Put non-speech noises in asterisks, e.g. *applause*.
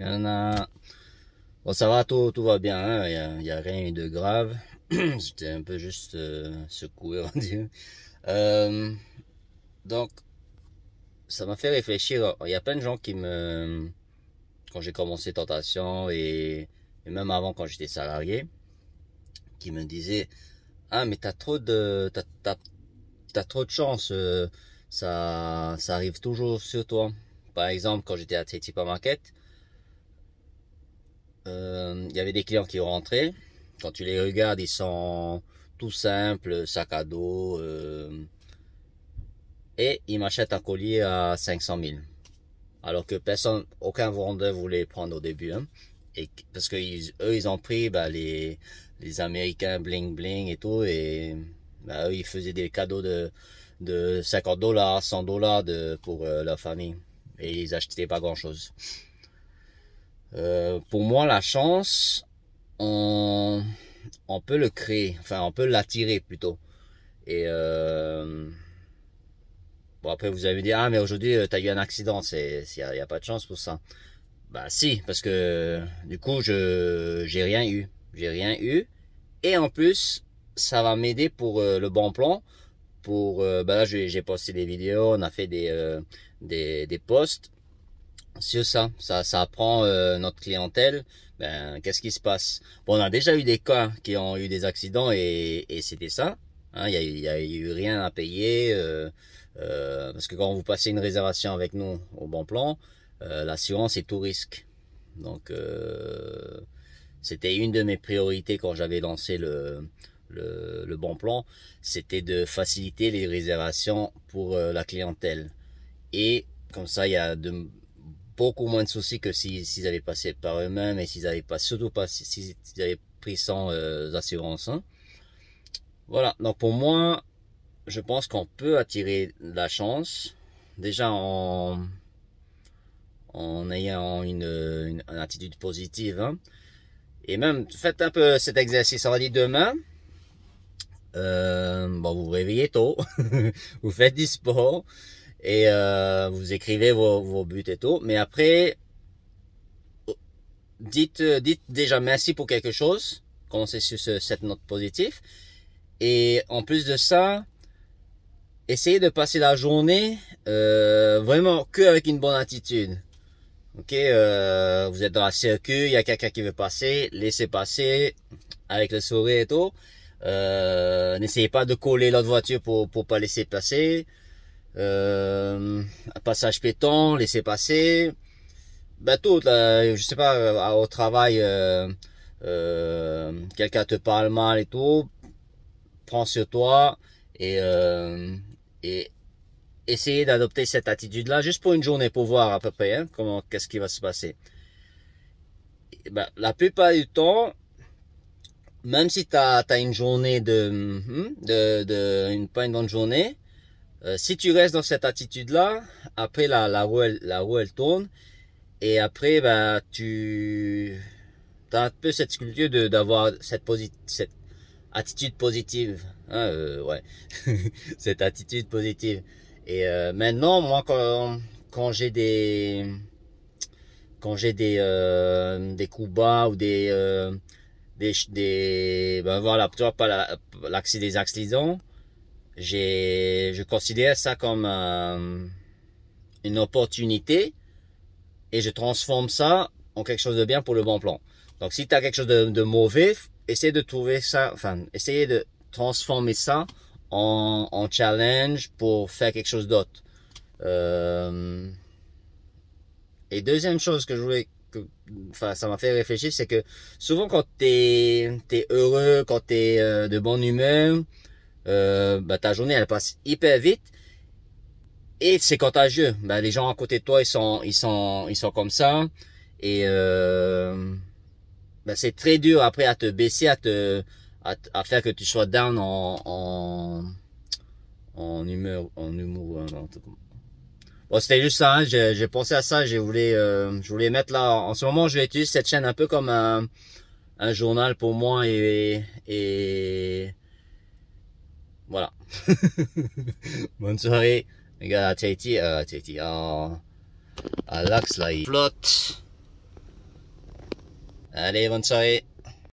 Il y en a... Bon, ça va, tout, va bien. Hein. Il n'y a, rien de grave. *clears throat* J'étais un peu juste euh, secoué, euh, donc, ça m'a fait réfléchir. Il y a plein de gens qui me... Quand j'ai commencé Tentation et, même avant quand j'étais salarié, qui me disaient « Ah, mais t'as trop de... T'as as, trop de chance. Euh, ça, ça arrive toujours sur toi. » Par exemple, quand j'étais à en Market, euh, il y avait des clients qui rentraient. Quand tu les regardes, ils sont tout simples, sac à dos. Euh, et ils m'achètent un collier à 500 000 alors que personne, aucun vendeur voulait prendre au début. Hein. Et parce que ils, ils ont pris bah, les, Américains bling bling et tout, et bah, eux, ils faisaient des cadeaux de, 50 dollars, 100 dollars pour euh, leur famille, et ils achetaient pas grand chose. Euh, pour moi, la chance, on, peut le créer, enfin, on peut l'attirer plutôt. Et euh, bon, après, vous allez me dire, ah, mais aujourd'hui, euh, tu as eu un accident, il n'y a, pas de chance pour ça. Bah, si, parce que du coup, je j'ai rien eu. J'ai rien eu. Et en plus, ça va m'aider pour le bon plan. Pour, bah là, j'ai posté des vidéos, on a fait des, des, des posts sur ça, ça, ça apprend euh, notre clientèle. Ben, qu'est-ce qui se passe On a déjà eu des cas qui ont eu des accidents et, c'était ça. Hein. Il n'y a, eu rien à payer euh, euh, parce que quand vous passez une réservation avec nous au bon plan, l'assurance est tout risque. Donc c'était une de mes priorités quand j'avais lancé le, le, le, bon plan, c'était de faciliter les réservations pour la clientèle. Et comme ça, il y a de, beaucoup moins de soucis que s'ils avaient passé par eux-mêmes et s'ils avaient pas, surtout pas s'ils avaient pris sans euh, assurance. Hein. Voilà, donc pour moi, je pense qu'on peut attirer la chance déjà en, en ayant une, attitude positive. Hein. Et même, faites un peu cet exercice. On va dire demain, euh, vous vous réveillez tôt, *laughs* vous faites du sport, et euh, vous écrivez vos, buts et tout. Mais après, oh, dites, euh, dites déjà merci pour quelque chose commencez sur cette note positive. Et en plus de ça, essayez de passer la journée euh, vraiment que avec une bonne attitude. Ok, euh, vous êtes dans la circuit, il y a quelqu'un qui veut passer, laissez passer avec le sourire et tout. N'essayez pas de coller l'autre voiture pour pour pas laisser passer euh, passage péton, laisser passer, ben tout, je sais pas, euh, au travail, euh, euh, quelqu'un te parle mal et tout, prends sur toi et, et essayer d'adopter cette attitude-là juste pour une journée pour voir à peu près hein, comment, qu'est-ce qui va se passer. Bah, la plupart du temps, même si tu as, une journée de, hmm, de, de une, pas une bonne journée, euh, si tu restes dans cette attitude-là, après la, la, roue, elle, la roue elle tourne et après ben, tu as un peu cette sculpture d'avoir cette, cette attitude positive. Hein, euh, ouais, *laughs* cette attitude positive. Et euh, maintenant, moi, quand, quand j'ai des quand j'ai des euh, des coups bas ou des des, des ben voilà, tu vois, pas l'accès des accidents, j'ai, je considère ça comme euh, une opportunité et je transforme ça en quelque chose de bien pour le bon plan. Donc, si tu as quelque chose de, mauvais, essaie de trouver ça, enfin, essayez de transformer ça en, challenge pour faire quelque chose d'autre. Euh, et deuxième chose que je voulais, que, enfin, ça m'a fait réfléchir, c'est que souvent quand tu es heureux, quand tu es euh, de bonne humeur, euh, ben, ta journée elle passe hyper vite et c'est contagieux. Ben, les gens à côté de toi ils sont ils sont ils sont comme ça et euh, ben, c'est très dur après à te baisser, à te à, faire que tu sois down en en, humeur en humour. Hein, bon, c'était juste ça. Hein. J'ai pensé à ça. Je voulais, euh, je voulais mettre là. En ce moment, je vais utiliser cette chaîne un peu comme un, journal pour moi et voilà. *laughs* Bonne soirée. Les gars, Tahiti, euh, Tahiti, euh, à l'axe, là, il flotte. Allez, bonne soirée.